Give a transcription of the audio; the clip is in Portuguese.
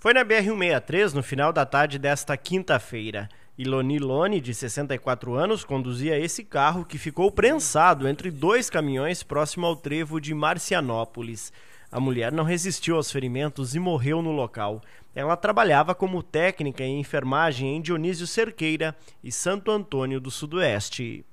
Foi na BR-163, no final da tarde desta quinta-feira. Iloni Lone, de 64 anos, conduzia esse carro que ficou prensado entre dois caminhões próximo ao trevo de Marcianópolis. A mulher não resistiu aos ferimentos e morreu no local. Ela trabalhava como técnica em enfermagem em Dionísio Cerqueira e Santo Antônio do Sudoeste.